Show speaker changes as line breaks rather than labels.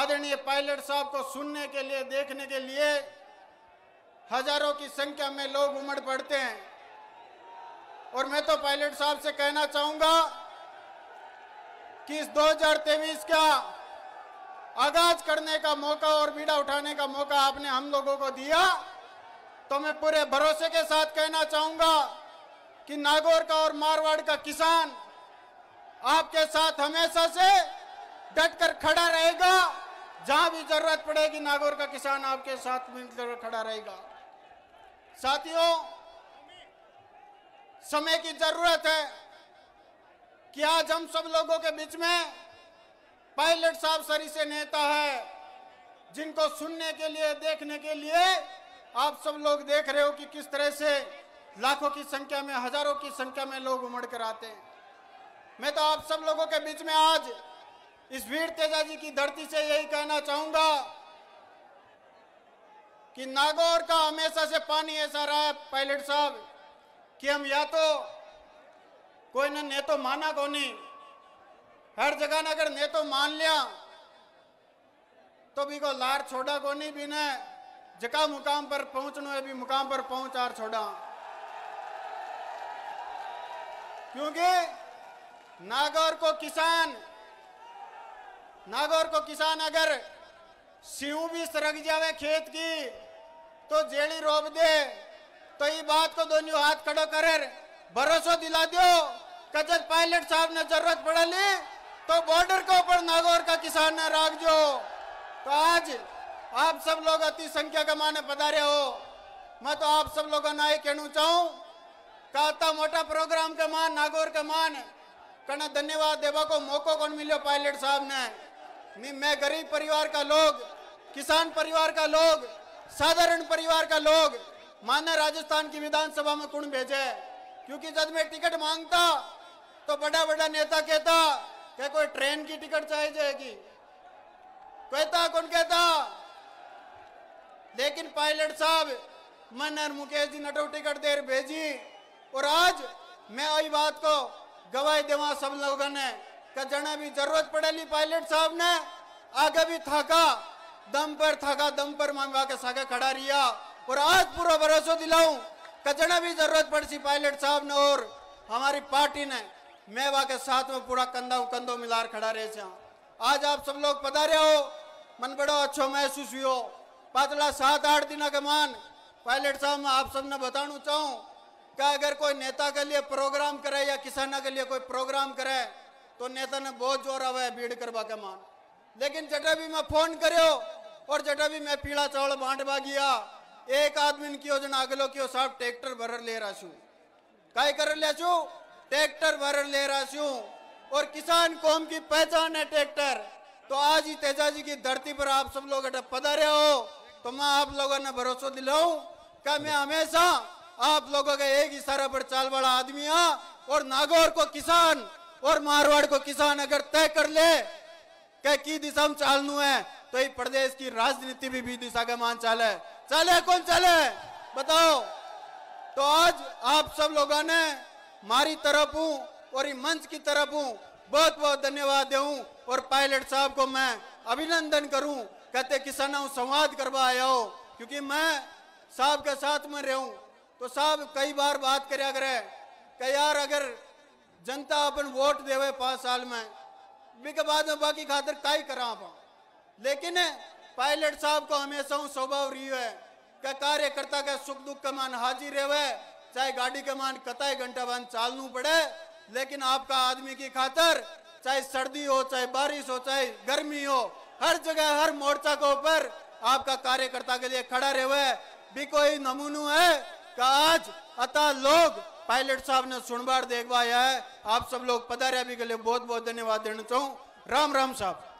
आदरणीय पायलट साहब को सुनने के लिए देखने के लिए हजारों की संख्या में लोग उमड़ पड़ते हैं और मैं तो पायलट साहब से कहना चाहूंगा कि इस दो का आगाज करने का मौका और बीड़ा उठाने का मौका आपने हम लोगों को दिया तो मैं पूरे भरोसे के साथ कहना चाहूंगा कि नागौर का और मारवाड़ का किसान आपके साथ हमेशा से डटकर खड़ा रहेगा जहां भी जरूरत पड़ेगी नागौर का किसान आपके साथ मिलकर खड़ा रहेगा साथियों समय की जरूरत है कि आज हम सब लोगों के बीच में पायलट साहब से नेता है जिनको सुनने के लिए देखने के लिए आप सब लोग देख रहे हो कि किस तरह से लाखों की संख्या में हजारों की संख्या में लोग उमड़ कर आते हैं मैं तो आप सब लोगों के बीच में आज इस वीर तेजा जी की धरती से यही कहना चाहूंगा कि नागौर का हमेशा से पानी ऐसा रहा है पायलट साहब कि हम या तो कोई ने ने तो माना को नहीं हर जगह ने अगर ने तो मान लिया तो भी को लार छोड़ा को नहीं भी ने जका मुकाम पर पहुंचनो है भी मुकाम पर पहुंच आर छोड़ा क्योंकि नागौर को किसान नागौर को किसान अगर सीव भी सरक जावे खेत की तो जेड़ी रोप दे तो ये बात को दोनों हाथ खड़ो कर भरोसा दिला दो कचर पायलट साहब ने जरूरत पड़ ली तो बॉर्डर के ऊपर नागौर का किसान ने राख जो तो आज आप सब लोग अति संख्या का माने पधारे हो मैं तो आप सब लोग ना ही कहना चाहूँ का मोटा प्रोग्राम के मान नागौर के मान कना धन्यवाद देवा को मौको कौन मिलो पायलट साहब ने मैं गरीब परिवार का लोग किसान परिवार का लोग साधारण परिवार का लोग मान राजस्थान की विधानसभा में कुंड भेजे क्योंकि जब मैं टिकट मांगता तो बड़ा बड़ा नेता कहता क्या कोई ट्रेन की टिकट चाहिए जाएगी कहता कौन कहता लेकिन पायलट साहब मन और मुकेश जी नटो तो टिकट देर भेजी और आज मैं आई बात को गवाही देवा सब लोगों ने का जना भी जरूरत पड़ेली पायलट साहब ने आगे भी थका दम पर थका दम पर मामला के सागे खड़ा रिया और आज पूरा भरोसा दिलाऊ का जना भी जरूरत पड़ सी पायलट साहब ने और हमारी पार्टी ने मैं वा के साथ में पूरा कंधा कंधो मिलार खड़ा रहे से आज आप सब लोग पता रहे हो मन बड़ो अच्छो महसूस हुई हो पातला सात आठ दिन के मान पायलट साहब मैं आप सबने बताना चाहूँ क्या अगर कोई नेता के लिए प्रोग्राम करे या किसानों के लिए कोई प्रोग्राम करे तो नेता ने તો નેતાને બહુ भीड़ करवा के मान लेकिन માન भी मैं फोन करो और भी मैं पीला चावल बांटवा गया एक आदमी की योजना अगलो की साहब ट्रैक्टर भर ले रहा छू का कर ले छू ट्रैक्टर भर ले रहा छू और किसान कौम की पहचान है ट्रैक्टर तो आज ही तेजा जी की धरती पर आप सब लोग रहे हो तो मैं आप लोगों ने भरोसा दिलाऊ क्या मैं हमेशा आप लोगों का एक इशारा पर चाल वाला आदमी हाँ और नागौर को किसान और मारवाड़ को किसान अगर तय कर ले की दिशा में चालू है तो ये प्रदेश की राजनीति भी, भी दिशा का मान चाले चले कौन चले बताओ तो आज आप सब लोगों ने मारी तरफ हूँ और मंच की तरफ हूँ बहुत बहुत धन्यवाद दूँ और पायलट साहब को मैं अभिनंदन करूँ कहते किसानों संवाद करवा आया हो क्योंकि मैं साहब के साथ में रहूं तो साहब कई बार बात करे कि यार अगर जनता अपन वोट देवे पांच साल में बिके बाद में बाकी खातर का ही करा पा लेकिन पायलट साहब को हमेशा स्वभाव रही है क्या कार्यकर्ता का सुख दुख का मान हाजिर रहे चाहे गाड़ी का मान कताई घंटा मान चालू पड़े लेकिन आपका आदमी की खातर चाहे सर्दी हो चाहे बारिश हो चाहे गर्मी हो हर जगह हर मोर्चा के ऊपर आपका कार्यकर्ता के लिए खड़ा रहे हुए भी कोई नमूनो है का आज अतः लोग पायलट साहब ने सुनबार देखवाया है आप सब लोग पधारे भी के लिए बहुत बहुत धन्यवाद देना चाहूँ राम राम साहब